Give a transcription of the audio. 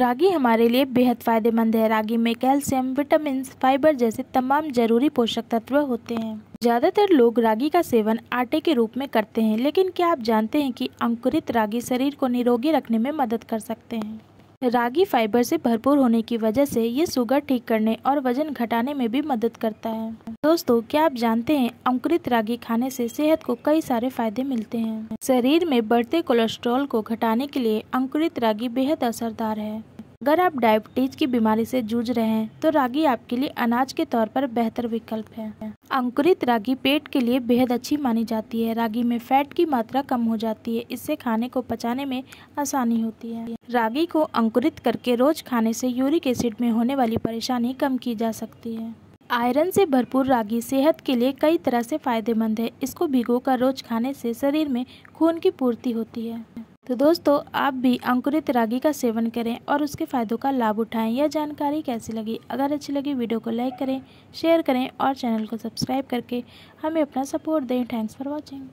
रागी हमारे लिए बेहद फ़ायदेमंद है रागी में कैल्शियम विटामिन फाइबर जैसे तमाम जरूरी पोषक तत्व होते हैं ज़्यादातर लोग रागी का सेवन आटे के रूप में करते हैं लेकिन क्या आप जानते हैं कि अंकुरित रागी शरीर को निरोगी रखने में मदद कर सकते हैं रागी फाइबर से भरपूर होने की वजह से ये शुगर ठीक करने और वजन घटाने में भी मदद करता है दोस्तों क्या आप जानते हैं अंकुरित रागी खाने से सेहत को कई सारे फायदे मिलते हैं शरीर में बढ़ते कोलेस्ट्रॉल को घटाने के लिए अंकुरित रागी बेहद असरदार है अगर आप डायबिटीज की बीमारी से जूझ रहे हैं तो रागी आपके लिए अनाज के तौर पर बेहतर विकल्प है अंकुरित रागी पेट के लिए बेहद अच्छी मानी जाती है रागी में फैट की मात्रा कम हो जाती है इससे खाने को पचाने में आसानी होती है रागी को अंकुरित करके रोज खाने से यूरिक एसिड में होने वाली परेशानी कम की जा सकती है आयरन से भरपूर रागी सेहत के लिए कई तरह से फायदेमंद है इसको भिगो रोज खाने से शरीर में खून की पूर्ति होती है तो दोस्तों आप भी अंकुरित रागी का सेवन करें और उसके फ़ायदों का लाभ उठाएं यह जानकारी कैसी लगी अगर अच्छी लगी वीडियो को लाइक करें शेयर करें और चैनल को सब्सक्राइब करके हमें अपना सपोर्ट दें थैंक्स फॉर वॉचिंग